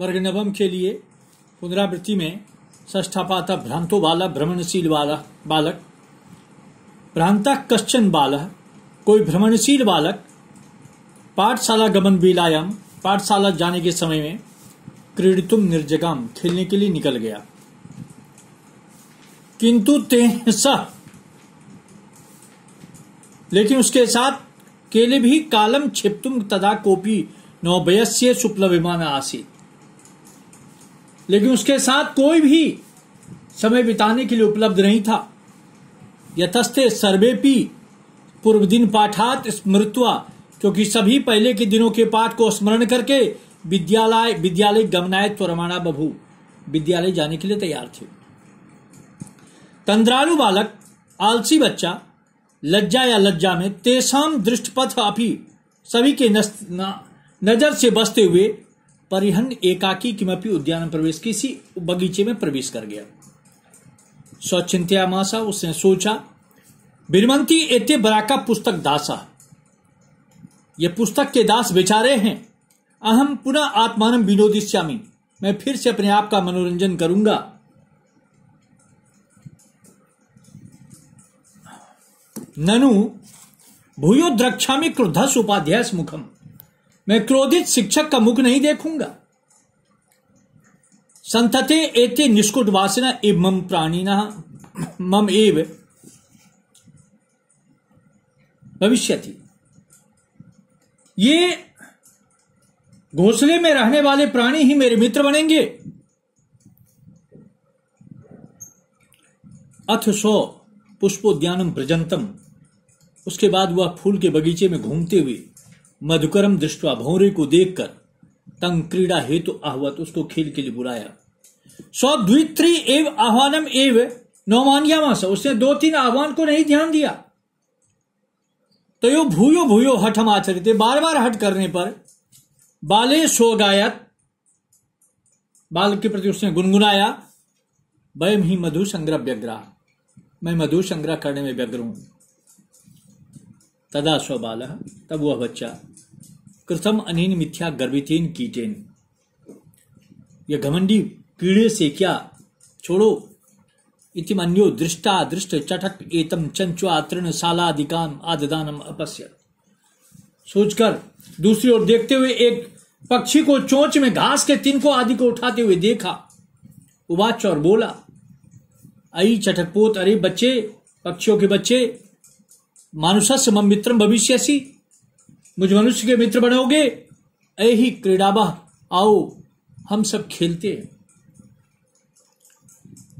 वर्गनवम के लिए पुनरावृत्ति में ष्ठा पाता भ्रांतो बाला भ्रमणशील बाला बालक भ्रांता कश्चन बाल कोई भ्रमणशील बालक पाठशाला गमन विलायम पाठशाला जाने के समय में क्रीड़ितुम निर्जगाम खेलने के लिए निकल गया किंतु तेहस लेकिन उसके साथ केले भी कालम छिप्तुम तदा कोपी नौबयस्य सुप्लविमान आसीत लेकिन उसके साथ कोई भी समय बिताने के लिए उपलब्ध नहीं था यथस्ते सर्वेपी पूर्व दिन पाठात स्मृतवा क्योंकि सभी पहले के दिनों के पाठ को स्मरण करके विद्यालय विद्यालय गमनाय त्वरमाणा बभू विद्यालय जाने के लिए तैयार थे तंद्रालु बालक आलसी बच्चा लज्जा या लज्जा में तेसाम दृष्टपथ अपी सभी के नजर से बसते हुए परिहन एकाकी किमपी उद्यान प्रवेश किसी बगीचे में प्रवेश कर गया स्वचिंत्या मासा उसने सोचा बिरमंती एते बराका पुस्तक दासा ये पुस्तक के दास बेचारे हैं अहम पुनः आत्मान विनोदिश्यामी मैं फिर से अपने आप का मनोरंजन करूंगा ननु भूयो द्रक्षा में क्रुद्धस उपाध्याय मुखम मैं क्रोधित शिक्षक का मुख नहीं देखूंगा संतते एते निष्कुट वासना इव मम प्राणी मम एव भविष्य ये घोसले में रहने वाले प्राणी ही मेरे मित्र बनेंगे अथ सो पुष्पोद्यानम प्रजंतम उसके बाद वह फूल के बगीचे में घूमते हुए मधुकरम दृष्टवा भौरे को देखकर तंग क्रीड़ा हेतु तो आहवत उसको खेल के लिए बुलाया सौ द्वित्री एव आह्वानम एव नौमानियामास उसने दो तीन आह्वान को नहीं ध्यान दिया तो यो भूयो भूयो हट हम आचरित बार बार हट करने पर बाले सो गायत बाल के प्रति उसने गुनगुनाया वयम ही मधु संग्रह व्यग्रह मैं मधु संग्रह करने में व्यग्र हूं तदा स्वबाल तब वह बच्चा कृथम अनिन मिथ्या गर्भितेन कीटेन यह घमंडी कीड़े से क्या छोड़ो इति मन्यो दृष्टा दृष्ट चटक एतम चंचुआ तृण शालादिकाम आददान अपस्य सोचकर दूसरी ओर देखते हुए एक पक्षी को चोंच में घास के तिनको आदि को उठाते हुए देखा उवाच और बोला आई चटकपोत अरे बच्चे पक्षियों के बच्चे मानुषस मम मित्रम सी मुझ मनुष्य के मित्र बनोगे ऐ ही क्रीडाबा आओ हम सब खेलते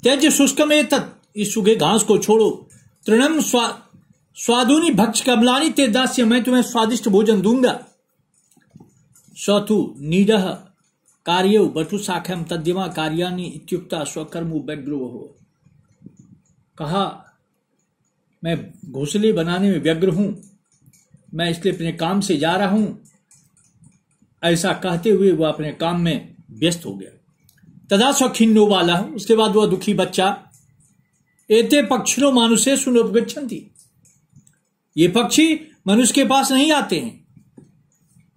त्यज शुष्क में तत् इस घास को छोड़ो तृणम स्वा स्वादुनी भक्ष कमलानी ते दास्य मैं तुम्हें स्वादिष्ट भोजन दूंगा स्वतु नीड कार्य बटु साखम तद्यमा कार्याणी इत्युक्ता स्वकर्म व्यग्र हो कहा मैं घोसले बनाने में व्यग्र हूं मैं इसलिए अपने काम से जा रहा हूं ऐसा कहते हुए वह अपने काम में व्यस्त हो गया तदा स्वखिन्नो वाला उसके बाद वह दुखी बच्चा एते पक्षियों मानुष्य सुनोपगछन्ति ये पक्षी मनुष्य के पास नहीं आते हैं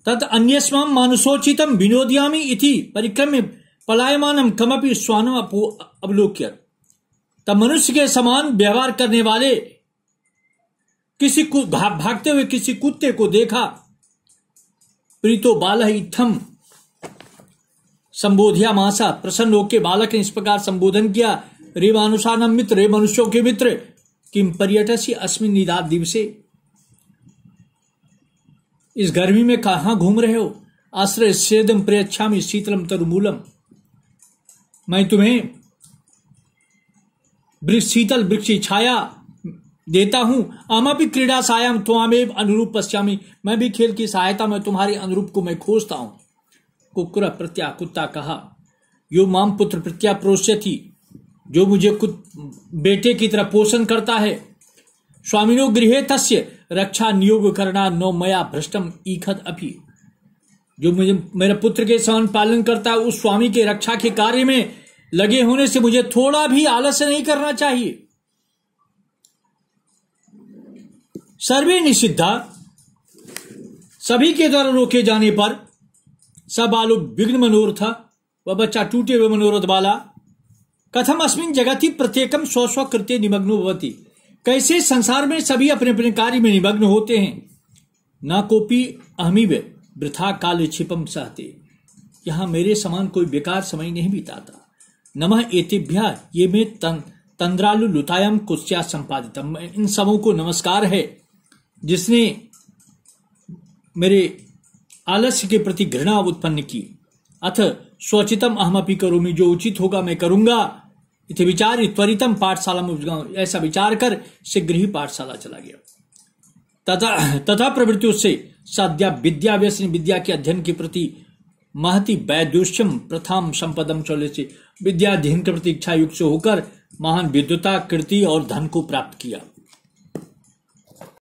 तत् अन्यस्म मानुषोचितम विनोदयामी इति परिक्रम्य पलायमानम कमपि स्वान अवलोक्य तब मनुष्य के समान व्यवहार करने वाले किसी को भाग भागते हुए किसी कुत्ते को देखा प्रीतो बाल इथम संबोधिया मासा प्रसन्न होके बालक ने इस प्रकार संबोधन किया रे मानुषानम मित्र रे मनुष्यों के मित्र किम पर्यटसी अस्मिन निदा दिवसे इस गर्मी में कहा घूम रहे हो आश्रय सेदम प्रेच्छामी शीतलम तरुमूलम मैं तुम्हें शीतल वृक्ष छाया देता हूं अभी क्रीड़ा सायम त्वामेव तो अनुरूप पश्चामी मैं भी खेल की सहायता में तुम्हारे अनुरूप को मैं खोजता हूं कुकुर प्रत्या कुत्ता कहा यो माम पुत्र प्रत्या प्रोश्य थी जो मुझे कुछ बेटे की तरह पोषण करता है स्वामिनो गृह तस्य रक्षा नियोग करना नो मया भ्रष्टम ईखद अभी जो मुझे मेरे पुत्र के समान पालन करता है उस स्वामी के रक्षा के कार्य में लगे होने से मुझे थोड़ा भी आलस्य नहीं करना चाहिए सर्वे निषिद्धा सभी के द्वारा रोके जाने पर सब आलू विघ्न मनोरथ वह बच्चा टूटे हुए मनोरथ वाला कथम अस्मिन ही प्रत्येकम स्व स्व कृत्य निमग्न भवती कैसे संसार में सभी अपने अपने कार्य में निमग्न होते हैं न कोपी अहमी वृथा काल छिपम सहते यहां मेरे समान कोई बेकार समय नहीं बिताता नमः एतिभ्या ये मैं तं, तंद्रालु लुतायम कुश्या संपादित इन सबों को नमस्कार है जिसने मेरे आलस्य के प्रति घृणा उत्पन्न की अथ स्वचितम अहम अपनी करूंगी जो उचित होगा मैं करूंगा इत विचार त्वरितम पाठशाला में ऐसा विचार कर शीघ्र ही पाठशाला चला गया तथा तथा प्रवृत्ति उससे साध्या विद्या व्यसन विद्या के अध्ययन के प्रति महति वैदुष्यम प्रथम संपदम चौले से विद्या अध्ययन के प्रति इच्छा युक्त होकर महान विद्युता कृति और धन को प्राप्त किया